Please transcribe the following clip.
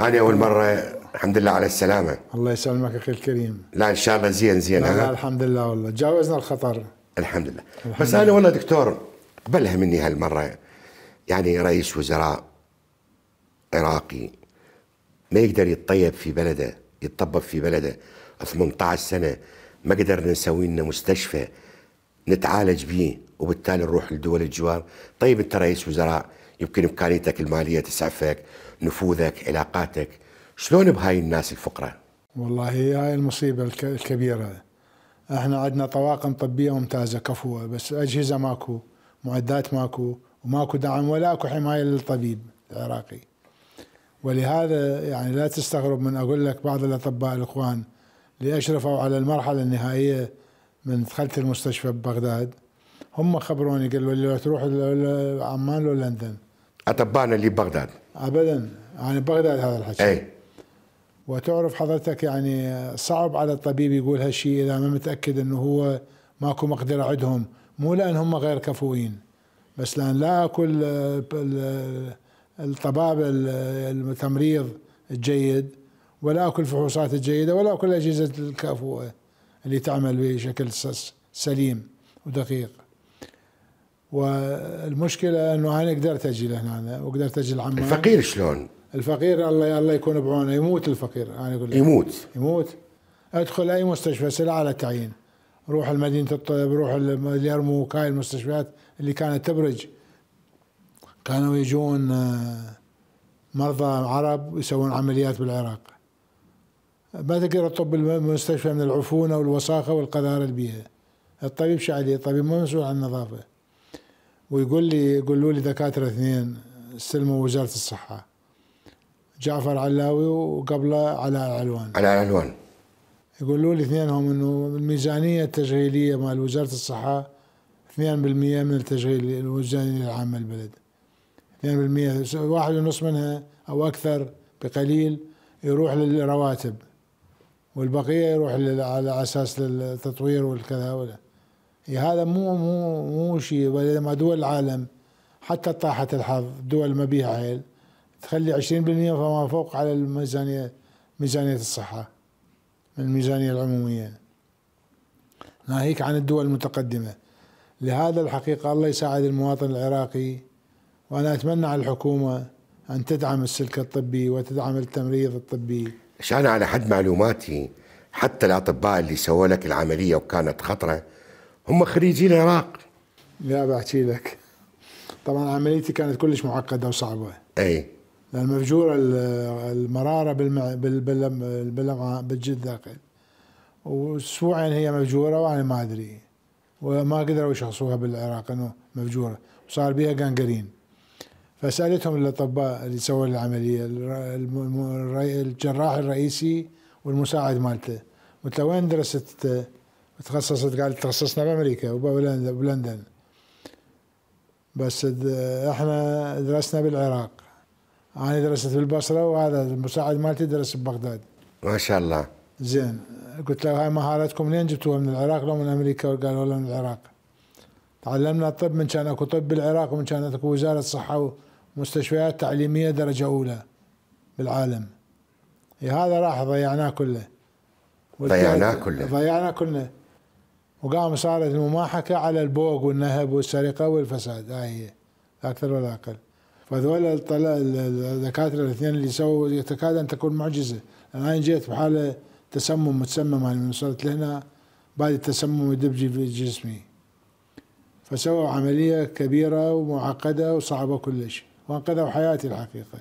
انا اول مره الحمد لله على السلامه الله يسلمك اخي الكريم لا ان شاء الله زين زين لا, لا الحمد لله والله تجاوزنا الخطر الحمد لله الحمد بس لله. انا والله دكتور قبلها مني هالمره يعني رئيس وزراء عراقي ما يقدر يتطيب في بلده يتطبب في بلده 18 سنه ما قدرنا نسوي لنا مستشفى نتعالج به وبالتالي نروح لدول الجوار طيب انت رئيس وزراء يمكن امكانيتك الماليه تسعفك نفوذك علاقاتك شلون بهاي الناس الفقراء والله هي هاي المصيبه الكبيره احنا عندنا طواقم طبيه ممتازه كفوه بس اجهزه ماكو معدات ماكو وماكو دعم ولا اكو حمايه للطبيب العراقي ولهذا يعني لا تستغرب من اقول لك بعض الاطباء الاخوان اللي اشرفوا على المرحله النهائيه من دخلت المستشفى ببغداد هم خبروني قالوا لي تروح لعمان ولا لندن اللي ببغداد ابدا يعني بغداد هذا الحكي اي وتعرف حضرتك يعني صعب على الطبيب يقول هالشيء اذا ما متاكد انه هو ماكو مقدره عندهم مو لان هم غير كفؤين بس لان لا اكل الطباب التمريض الجيد ولا اكل الفحوصات الجيده ولا اكل الاجهزه الكفوه اللي تعمل بشكل سليم ودقيق والمشكله انه انا قدرت اجي لهنا وقدرت اجي لعمان الفقير شلون؟ الفقير الله الله يكون بعونه يموت الفقير انا اقول لك يموت يموت ادخل اي مستشفى سلعة على تعيين روح لمدينه الطب روح اليرموك هاي المستشفيات اللي كانت تبرج كانوا يجون آه، مرضى عرب يسوون عمليات بالعراق ما تقدر تطب المستشفى من العفونه والوساخه والقذاره البيئه الطبيب شو عليه؟ الطبيب مو مسؤول عن النظافه ويقول لي يقولوا لي دكاتره اثنين استلموا وزاره الصحه جعفر علاوي وقبله علاء العلوان علاء العلوان يقولوا لي اثنينهم انه الميزانيه التشغيليه مال وزاره الصحه 2% من التشغيل الميزانيه العامه للبلد 2% واحد ونص منها او اكثر بقليل يروح للرواتب والبقيه يروح على اساس للتطوير والكذا ولا هذا مو مو مو شيء ما دول العالم حتى طاحت الحظ دول ما بيها عيل تخلي 20% فما فوق على الميزانيه ميزانيه الصحه من الميزانيه العموميه ناهيك عن الدول المتقدمه لهذا الحقيقه الله يساعد المواطن العراقي وانا اتمنى على الحكومه ان تدعم السلك الطبي وتدعم التمريض الطبي عشان على حد معلوماتي حتى الاطباء اللي سووا لك العمليه وكانت خطره هم خريجين العراق لا بحكي لك طبعا عمليتي كانت كلش معقده وصعبه اي لان مفجوره المراره بالمع... بال... بال... بالمع... بالجلد داخل واسبوعين هي مفجوره وانا ما ادري وما قدروا يشخصوها بالعراق انه مفجوره وصار بها قنقرين فسالتهم الاطباء اللي سووا العمليه الجراح الرئيسي والمساعد مالته قلت له وين درست تخصصت قال تخصصنا بامريكا وبلندن بس احنا درسنا بالعراق انا درست بالبصره وهذا المساعد مالتي درس ببغداد ما شاء الله زين قلت له هاي مهاراتكم منين جبتوها من العراق لو من امريكا قال والله من العراق تعلمنا الطب من كان اكو طب بالعراق ومن كانت اكو وزاره صحه ومستشفيات تعليميه درجه اولى بالعالم هذا راح ضيعناه كله ضيعناه كله ضيعناه كله وقام صارت المماحكة على البوق والنهب والسرقة والفساد هاي آه، هي أكثر ولا أقل فذول الدكاترة الاثنين اللي سووا تكاد أن تكون معجزة الآن جيت بحالة تسمم متسمم يعني من وصلت لهنا بعد التسمم يدب في جسمي فسووا عملية كبيرة ومعقدة وصعبة كلش وأنقذوا حياتي الحقيقة